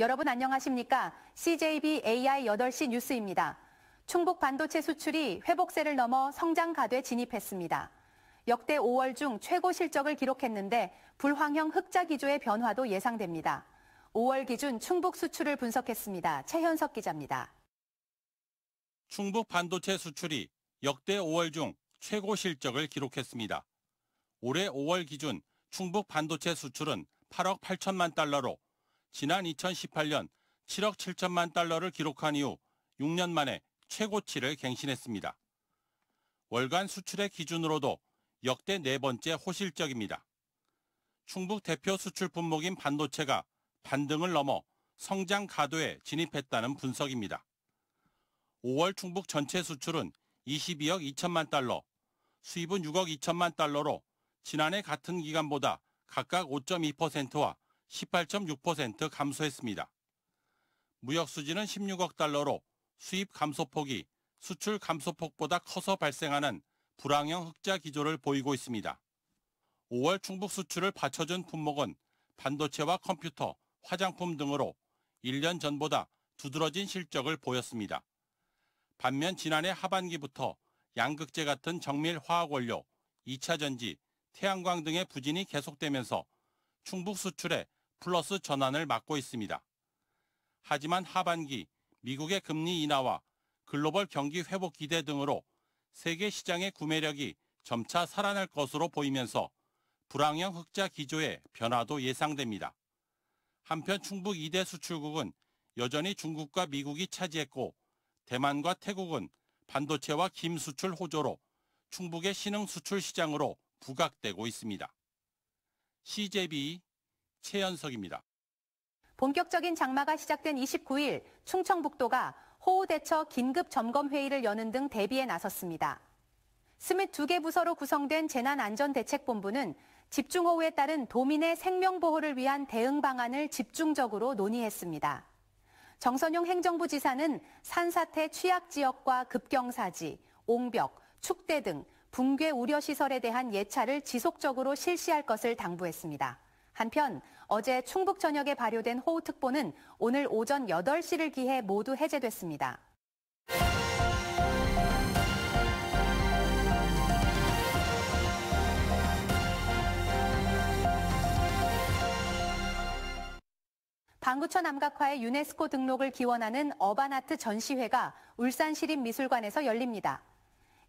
여러분 안녕하십니까? CJB AI 8시 뉴스입니다. 충북 반도체 수출이 회복세를 넘어 성장 가도에 진입했습니다. 역대 5월 중 최고 실적을 기록했는데 불황형 흑자 기조의 변화도 예상됩니다. 5월 기준 충북 수출을 분석했습니다. 최현석 기자입니다. 충북 반도체 수출이 역대 5월 중 최고 실적을 기록했습니다. 올해 5월 기준 충북 반도체 수출은 8억 8천만 달러로 지난 2018년 7억 7천만 달러를 기록한 이후 6년 만에 최고치를 갱신했습니다. 월간 수출액 기준으로도 역대 네 번째 호실적입니다. 충북 대표 수출 품목인 반도체가 반등을 넘어 성장 가도에 진입했다는 분석입니다. 5월 충북 전체 수출은 22억 2천만 달러, 수입은 6억 2천만 달러로 지난해 같은 기간보다 각각 5.2%와 18.6% 감소했습니다. 무역 수지는 16억 달러로 수입 감소폭이 수출 감소폭보다 커서 발생하는 불황형 흑자 기조를 보이고 있습니다. 5월 충북 수출을 받쳐준 품목은 반도체와 컴퓨터, 화장품 등으로 1년 전보다 두드러진 실적을 보였습니다. 반면 지난해 하반기부터 양극재 같은 정밀 화학원료, 2차전지, 태양광 등의 부진이 계속되면서 충북 수출에 플러스 전환을 막고 있습니다. 하지만 하반기 미국의 금리 인하와 글로벌 경기 회복 기대 등으로 세계 시장의 구매력이 점차 살아날 것으로 보이면서 불황형 흑자 기조의 변화도 예상됩니다. 한편 충북 2대 수출국은 여전히 중국과 미국이 차지했고 대만과 태국은 반도체와 김 수출 호조로 충북의 신흥 수출 시장으로 부각되고 있습니다. CJB 최연석입니다. 본격적인 장마가 시작된 29일 충청북도가 호우대처 긴급 점검 회의를 여는 등 대비에 나섰습니다. 스물 두개 부서로 구성된 재난안전대책본부는 집중호우에 따른 도민의 생명보호를 위한 대응 방안을 집중적으로 논의했습니다. 정선용 행정부 지사는 산사태 취약 지역과 급경사지, 옹벽, 축대 등 붕괴 우려 시설에 대한 예찰을 지속적으로 실시할 것을 당부했습니다. 한편 어제 충북 전역에 발효된 호우특보는 오늘 오전 8시를 기해 모두 해제됐습니다. 방구천 암각화의 유네스코 등록을 기원하는 어반아트 전시회가 울산시립미술관에서 열립니다.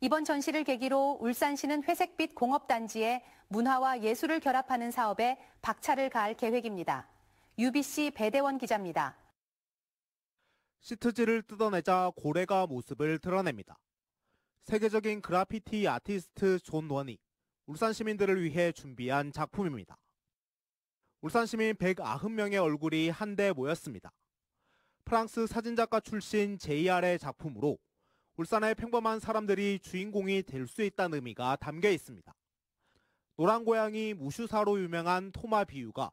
이번 전시를 계기로 울산시는 회색빛 공업단지에 문화와 예술을 결합하는 사업에 박차를 가할 계획입니다. UBC 배대원 기자입니다. 시트지를 뜯어내자 고래가 모습을 드러냅니다. 세계적인 그라피티 아티스트 존 원이 울산 시민들을 위해 준비한 작품입니다. 울산 시민 190명의 얼굴이 한데 모였습니다. 프랑스 사진작가 출신 JR의 작품으로 울산의 평범한 사람들이 주인공이 될 수 있다는 의미가 담겨 있습니다. 노란 고양이 무슈사로 유명한 토마 비유가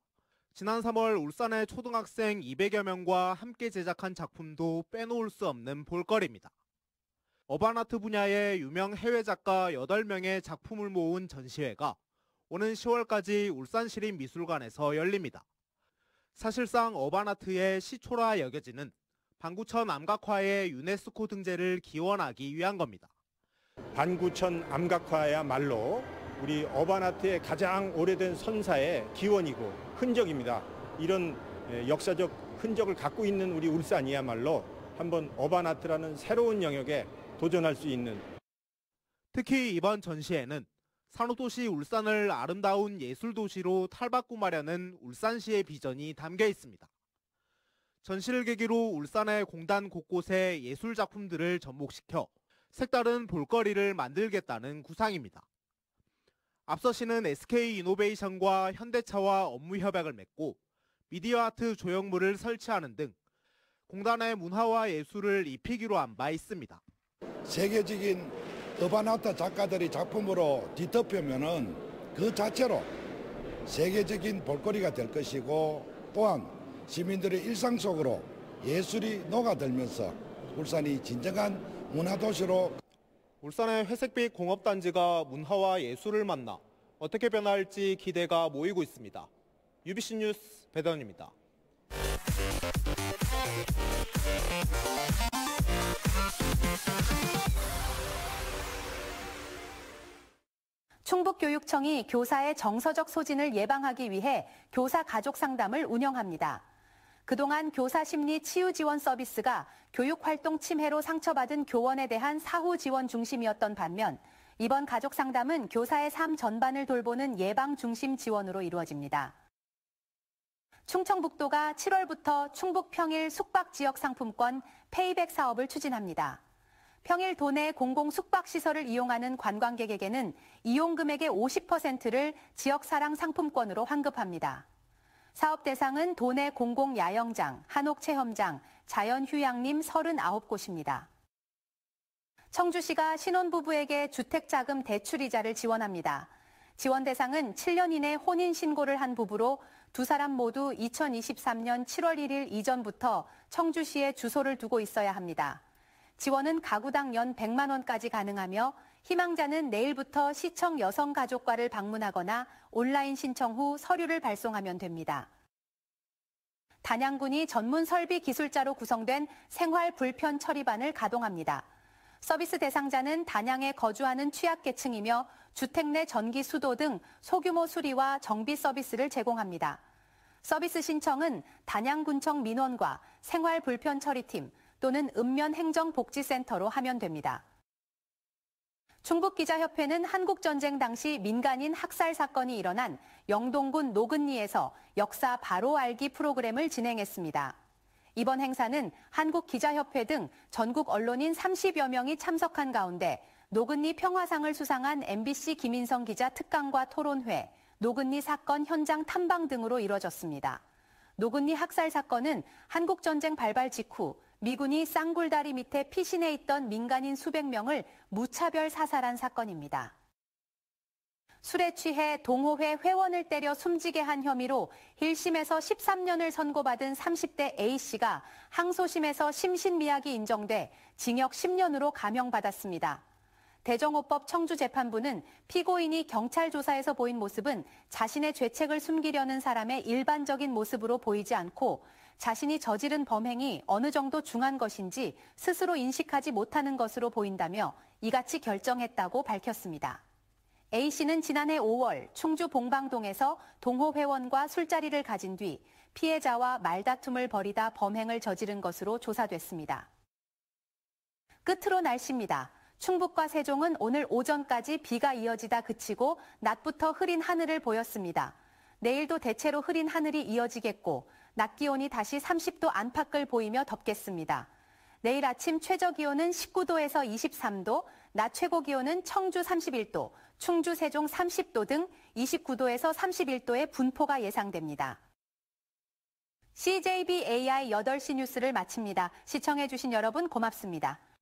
지난 3월 울산의 초등학생 200여 명과 함께 제작한 작품도 빼놓을 수 없는 볼거리입니다. 어반아트 분야의 유명 해외 작가 8명의 작품을 모은 전시회가 오는 10월까지 울산시립미술관에서 열립니다. 사실상 어반아트의 시초라 여겨지는 반구천 암각화의 유네스코 등재를 기원하기 위한 겁니다. 반구천 암각화야말로 우리 어반아트의 가장 오래된 선사의 기원이고 흔적입니다. 이런 예, 역사적 흔적을 갖고 있는 우리 울산이야말로 한번 어반아트라는 새로운 영역에 도전할 수 있는 특히 이번 전시회는 산업도시 울산을 아름다운 예술도시로 탈바꿈하려는 울산시의 비전이 담겨 있습니다. 전시를 계기로 울산의 공단 곳곳에 예술 작품들을 접목시켜 색다른 볼거리를 만들겠다는 구상입니다. 앞서 시는 SK 이노베이션과 현대차와 업무 협약을 맺고 미디어 아트 조형물을 설치하는 등 공단의 문화와 예술을 입히기로 한 바 있습니다. 세계적인 더바나타 작가들이 작품으로 뒤덮으면그 자체로 세계적인 볼거리가 될 것이고 또한 시민들의 일상 속으로 예술이 녹아들면서 울산이 진정한 문화도시로 울산의 회색빛 공업단지가 문화와 예술을 만나 어떻게 변화할지 기대가 모이고 있습니다. UBC 뉴스 배단입니다. 충북교육청이 교사의 정서적 소진을 예방하기 위해 교사 가족 상담을 운영합니다. 그동안 교사 심리 치유 지원 서비스가 교육 활동 침해로 상처받은 교원에 대한 사후 지원 중심이었던 반면 이번 가족 상담은 교사의 삶 전반을 돌보는 예방 중심 지원으로 이루어집니다. 충청북도가 7월부터 충북 평일 숙박 지역 상품권 페이백 사업을 추진합니다. 평일 도내 공공 숙박시설을 이용하는 관광객에게는 이용금액의 50%를 지역사랑 상품권으로 환급합니다. 사업 대상은 도내 공공야영장, 한옥체험장, 자연휴양림 39곳입니다. 청주시가 신혼부부에게 주택자금 대출이자를 지원합니다. 지원 대상은 7년 이내 혼인 신고를 한 부부로 두 사람 모두 2023년 7월 1일 이전부터 청주시에 주소를 두고 있어야 합니다. 지원은 가구당 연 100만 원까지 가능하며 희망자는 내일부터 시청 여성가족과를 방문하거나 온라인 신청 후 서류를 발송하면 됩니다. 단양군이 전문 설비 기술자로 구성된 생활 불편 처리반을 가동합니다. 서비스 대상자는 단양에 거주하는 취약계층이며 주택 내 전기 수도 등 소규모 수리와 정비 서비스를 제공합니다. 서비스 신청은 단양군청 민원과 생활 불편 처리팀 또는 읍면 행정복지센터로 하면 됩니다. 중국기자협회는 한국전쟁 당시 민간인 학살 사건이 일어난 영동군 노근리에서 역사 바로 알기 프로그램을 진행했습니다. 이번 행사는 한국기자협회 등 전국 언론인 30여 명이 참석한 가운데 노근리 평화상을 수상한 MBC 김인성 기자 특강과 토론회, 노근리 사건 현장 탐방 등으로 이뤄졌습니다. 노근리 학살 사건은 한국전쟁 발발 직후 미군이 쌍굴다리 밑에 피신해 있던 민간인 수백 명을 무차별 사살한 사건입니다. 술에 취해 동호회 회원을 때려 숨지게 한 혐의로 1심에서 13년을 선고받은 30대 A씨가 항소심에서 심신미약이 인정돼 징역 10년으로 감형받았습니다. 대정호법 청주재판부는 피고인이 경찰 조사에서 보인 모습은 자신의 죄책을 숨기려는 사람의 일반적인 모습으로 보이지 않고 자신이 저지른 범행이 어느 정도 중한 것인지 스스로 인식하지 못하는 것으로 보인다며 이같이 결정했다고 밝혔습니다. A 씨는 지난해 5월 충주 봉방동에서 동호 회원과 술자리를 가진 뒤 피해자와 말다툼을 벌이다 범행을 저지른 것으로 조사됐습니다. 끝으로 날씨입니다. 충북과 세종은 오늘 오전까지 비가 이어지다 그치고 낮부터 흐린 하늘을 보였습니다. 내일도 대체로 흐린 하늘이 이어지겠고 낮 기온이 다시 30도 안팎을 보이며 덥겠습니다. 내일 아침 최저 기온은 19도에서 23도, 낮 최고 기온은 청주 31도, 충주 세종 30도 등 29도에서 31도의 분포가 예상됩니다. CJB AI 8시 뉴스를 마칩니다. 시청해주신 여러분 고맙습니다.